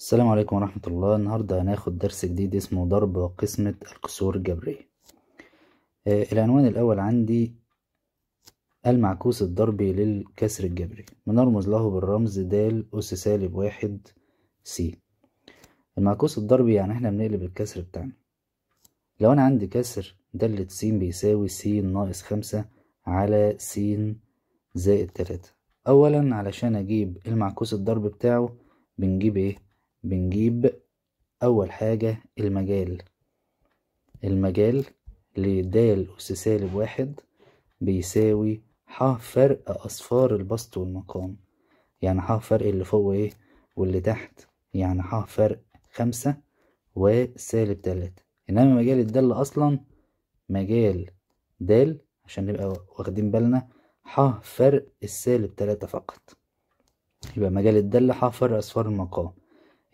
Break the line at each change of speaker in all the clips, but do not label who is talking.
السلام عليكم ورحمة الله النهاردة هناخد درس جديد اسمه ضرب قسمة الكسور الجبرية آه العنوان الأول عندي المعكوس الضربي للكسر الجبري بنرمز له بالرمز د أس سالب واحد س المعكوس الضربي يعني احنا بنقلب الكسر بتاعنا لو أنا عندي كسر دالة س بيساوي س ناقص خمسة على س زائد تلاتة أولا علشان أجيب المعكوس الضربي بتاعه بنجيب ايه بنجيب أول حاجة المجال المجال لدال أس سالب واحد بيساوي ح فرق أصفار البسط والمقام يعني ح فرق اللي فوق إيه واللي تحت يعني ح فرق خمسة وسالب تلاتة إنما مجال الدال أصلا مجال د عشان نبقى واخدين بالنا ح فرق السالب تلاتة فقط يبقى مجال الدالة ح فرق أصفار المقام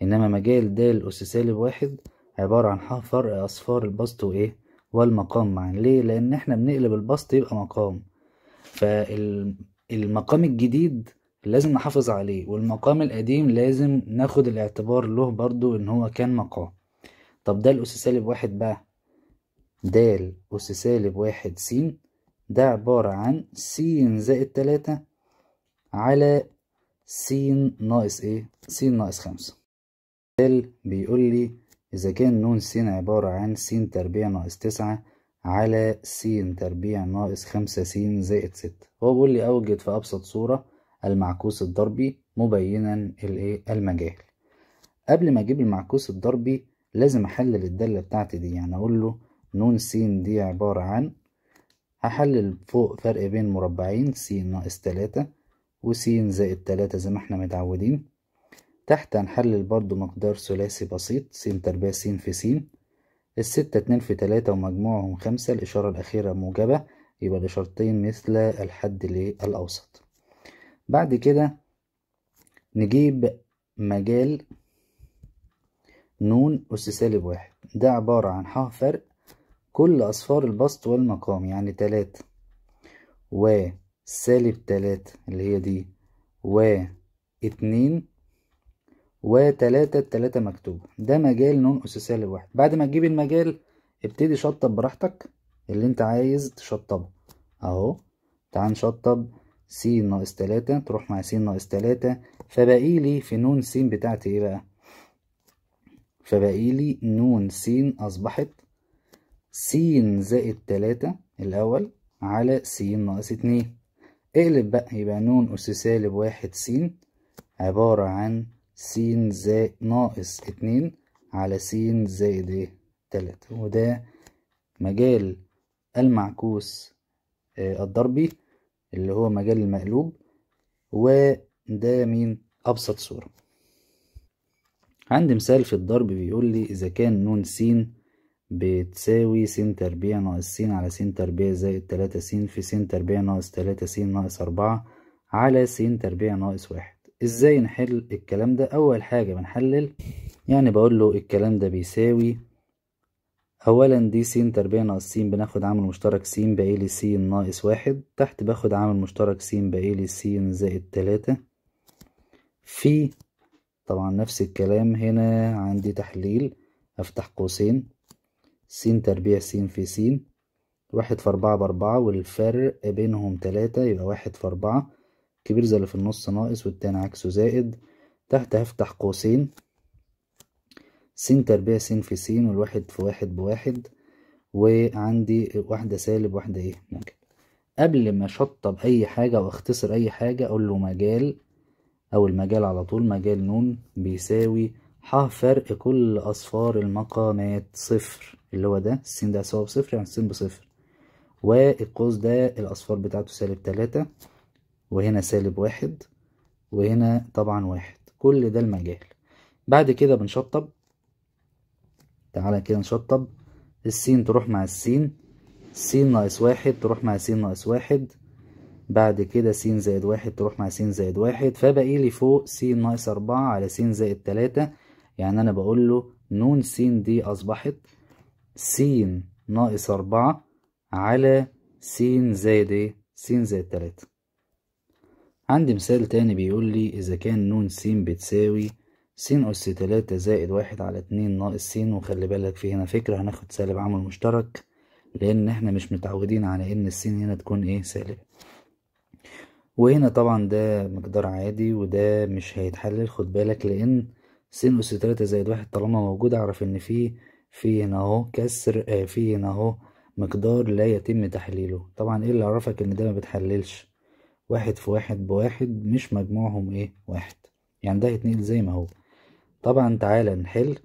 إنما مجال د أس سالب واحد عبارة عن فرق أصفار البسط وإيه والمقام معا ليه لأن إحنا بنقلب البسط يبقى مقام فالمقام الجديد لازم نحافظ عليه والمقام القديم لازم ناخد الاعتبار له برضو إن هو كان مقام طب ده أس سالب واحد بقى د أس سالب واحد س ده عبارة عن س زائد تلاتة على س ناقص ايه س ناقص خمسة المثال بيقول لي إذا كان نون س عبارة عن س تربيع ناقص تسعة على س تربيع ناقص خمسة س زائد ستة هو بيقول لي أوجد في أبسط صورة المعكوس الضربي مبينا الإيه المجال قبل ما أجيب المعكوس الضربي لازم أحلل الدالة بتاعتي دي يعني أقول له نون س دي عبارة عن هحلل فوق فرق بين مربعين س ناقص تلاتة وس زائد تلاتة زي ما احنا متعودين تحت هنحلل برضو مقدار ثلاثي بسيط س تربيع س في س الستة اتنين في تلاتة ومجموعهم خمسة الإشارة الأخيرة موجبة يبقى الإشارتين مثل الحد للأوسط بعد كده نجيب مجال نون أس سالب واحد ده عبارة عن ح فرق كل أصفار البسط والمقام يعني تلاتة وسالب تلاتة اللي هي دي واتنين وتلاتة التلاتة مكتوبة ده مجال نون أساسية للواحد بعد ما تجيب المجال ابتدي شطب براحتك اللي انت عايز تشطبه اهو تعال نشطب س ناقص تلاتة تروح مع س ناقص تلاتة فبقي لي في نون س بتاعتي ايه بقى فبقي لي نون س أصبحت س زائد تلاتة الأول على س ناقص اتنين اقلب بقى يبقى نون أس سالب واحد س عبارة عن س زائد ناقص اتنين على س زائد ايه تلاتة وده مجال المعكوس آه، الضربي اللي هو مجال المقلوب وده مين أبسط صورة عندي مثال في الضرب بيقول لي إذا كان نون س بتساوي س تربيع ناقص س على س تربيع زائد تلاتة س في س تربيع ناقص تلاتة س ناقص أربعة على س تربيع ناقص واحد ازاي نحل الكلام ده اول حاجة بنحلل يعني بقول له الكلام ده بيساوي اولا دي س تربيع ناقص س بناخد عامل مشترك س لي س ناقص واحد تحت باخد عامل مشترك س لي س زائد تلاتة في طبعا نفس الكلام هنا عندي تحليل افتح قوسين س تربيع س في س واحد في أربعة بأربعة والفرق بينهم تلاتة يبقى واحد في أربعة الكبير زي اللي في النص ناقص والتاني عكسه زائد تحت هفتح قوسين س تربيع س في س والواحد في واحد بواحد وعندي واحدة سالب واحدة ايه موجب قبل ما اشطب اي حاجة واختصر اي حاجة اقول له مجال او المجال على طول مجال نون بيساوي ح فرق كل اصفار المقامات صفر اللي هو ده السين ده هيساوي بصفر يعني السين بصفر والقوس ده الاصفار بتاعته سالب تلاتة وهنا سالب واحد وهنا طبعا واحد كل ده المجال بعد كده بنشطب تعالى كده نشطب السين تروح مع السين سين ناقص واحد تروح مع سين ناقص واحد بعد كده س زائد واحد تروح مع س زائد واحد فبقي لي فوق س ناقص أربعة على س زائد تلاتة يعني أنا بقول له نون س دي أصبحت س ناقص أربعة على س زائد ايه؟ س زائد تلاتة عندي مثال تاني بيقول لي إذا كان نون س بتساوي س أس تلاتة زائد واحد على اتنين ناقص س وخلي بالك في هنا فكرة هناخد سالب عامل مشترك لأن احنا مش متعودين على إن الس هنا تكون إيه سالب وهنا طبعا ده مقدار عادي وده مش هيتحلل خد بالك لأن س أس تلاتة زائد واحد طالما موجود أعرف إن في في هنا أهو كسر آه في هنا أهو مقدار لا يتم تحليله طبعا إيه اللي عرفك إن ده ما بتحللش واحد في واحد بواحد مش مجموعهم ايه واحد يعني ده هيتنقل زي ما هو طبعا تعالى نحل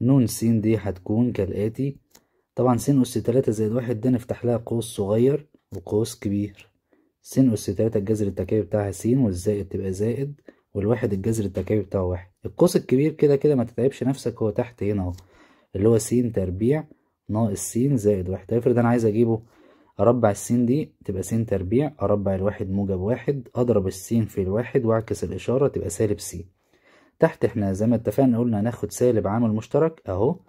نون س دي هتكون كالآتي طبعا س أس تلاتة زائد واحد ده نفتح لها قوس صغير وقوس كبير س أس تلاتة الجذر التكعيبي بتاعها س والزائد تبقى زائد والواحد الجذر التكعيبي بتاعه واحد القوس الكبير كده كده ما تتعبش نفسك هو تحت هنا اهو اللي هو س تربيع ناقص س زائد واحد افرض انا عايز اجيبه أربع السين دي تبقى س تربيع أربع الواحد موجب واحد أضرب السين في الواحد وأعكس الإشارة تبقى سالب س تحت احنا زي ما اتفقنا قلنا هناخد سالب عامل مشترك أهو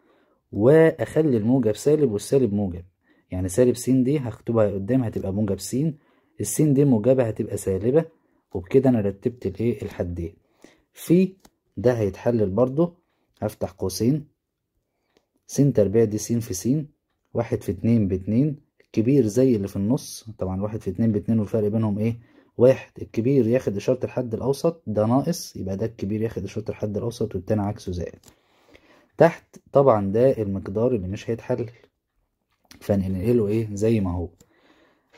وأخلي الموجب سالب والسالب موجب يعني سالب س دي هكتبها قدام هتبقى موجب س السين دي موجبة هتبقى سالبة وبكده أنا رتبت الإيه الحدين إيه. في ده هيتحلل برضه هفتح قوسين س تربيع دي س في س واحد في اتنين باتنين كبير زي اللي في النص طبعا واحد في اتنين باتنين والفرق بينهم ايه واحد الكبير ياخد اشارة الحد الاوسط ده ناقص يبقى ده الكبير ياخد اشارة الحد الاوسط والتاني عكسه زائد تحت طبعا ده المقدار اللي مش هيتحلل فننقله ايه زي ما هو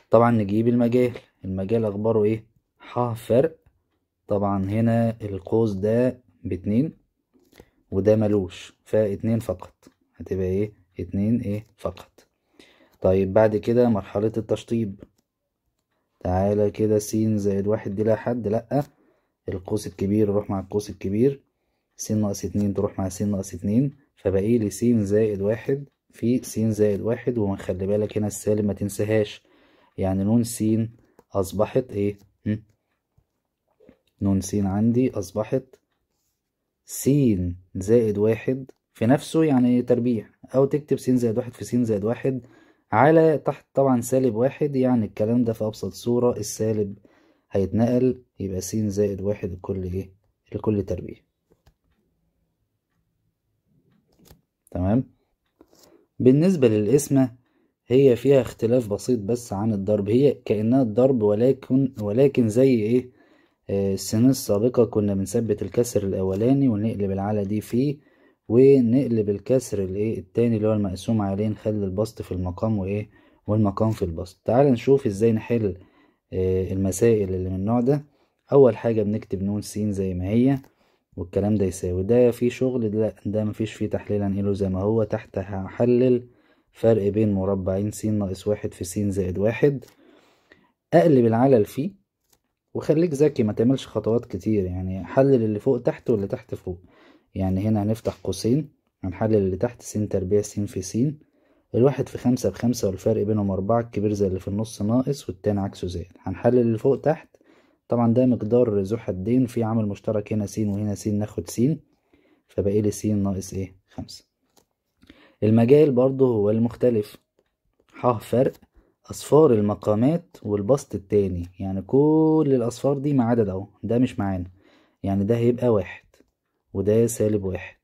طبعا نجيب المجال المجال اخباره ايه ح فرق طبعا هنا القوس ده باتنين وده ملوش فاتنين فقط هتبقى ايه اتنين ايه فقط طيب بعد كده مرحلة التشطيب تعالى كده س زائد واحد دي لها حد لأ القوس الكبير يروح مع القوس الكبير س ناقص اتنين تروح مع س ناقص اتنين فبقي لي س زائد واحد في س زائد واحد وما بالك هنا السالب ما تنساهاش يعني نون س أصبحت إيه؟ نون س عندي أصبحت س زائد واحد في نفسه يعني تربيع أو تكتب س زائد واحد في س زائد واحد على تحت طبعا سالب واحد يعني الكلام ده في أبسط صورة السالب هيتنقل يبقى س زائد واحد لكل إيه لكل تربيع تمام بالنسبة للقسمة هي فيها اختلاف بسيط بس عن الضرب هي كأنها الضرب ولكن ولكن زي إيه آه، السنين السابقة كنا بنثبت الكسر الأولاني ونقلب العلى دي فيه ونقلب الكسر الايه التاني اللي هو المقسوم عليه نخلي البسط في المقام وايه والمقام في البسط تعال نشوف ازاي نحل آه المسائل اللي من النوع ده اول حاجه بنكتب نون س زي ما هي والكلام ده يساوي ده في شغل لا ده مفيش فيه تحليل هنقله زي ما هو تحت هحلل فرق بين مربعين س ناقص واحد في س زائد واحد اقلب العلل فيه وخليك ذكي ما تعملش خطوات كتير يعني حلل اللي فوق تحت واللي تحت فوق يعني هنا هنفتح قوسين هنحلل اللي تحت س تربيع س في س الواحد في خمسة بخمسة والفرق بينهم أربعة الكبير زي اللي في النص ناقص والتاني عكسه زائد هنحلل اللي فوق تحت طبعا ده مقدار ذو حدين في عامل مشترك هنا س وهنا س ناخد س فبقي لي س ناقص ايه خمسة المجال برضه هو المختلف ح فرق اصفار المقامات والبسط التاني يعني كل الاصفار دي ما عدا ده ده مش معانا يعني ده هيبقى واحد وده سالب واحد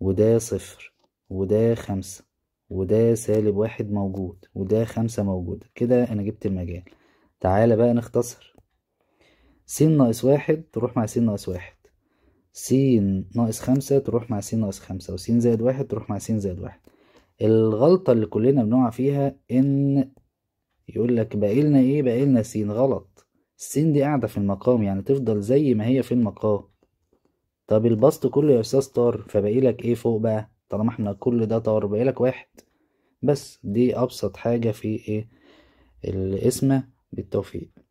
وده صفر وده خمسة وده سالب واحد موجود وده خمسة موجود كده انا جبت المجال تعالى بقى نختصر س ناقص واحد تروح مع س ناقص واحد س ناقص خمسة تروح مع س ناقص خمسة وس زائد واحد تروح مع س زائد واحد الغلطة اللي كلنا بنقع فيها إن يقول لك بقالنا ايه بقيلنا س غلط السين دي قاعدة في المقام يعني تفضل زي ما هي في المقام طب البسط كله يا استاذ طار فبقيلك ايه فوق بقى طالما احنا كل ده طار بقيلك واحد بس دي ابسط حاجة في ايه القسمة بالتوفيق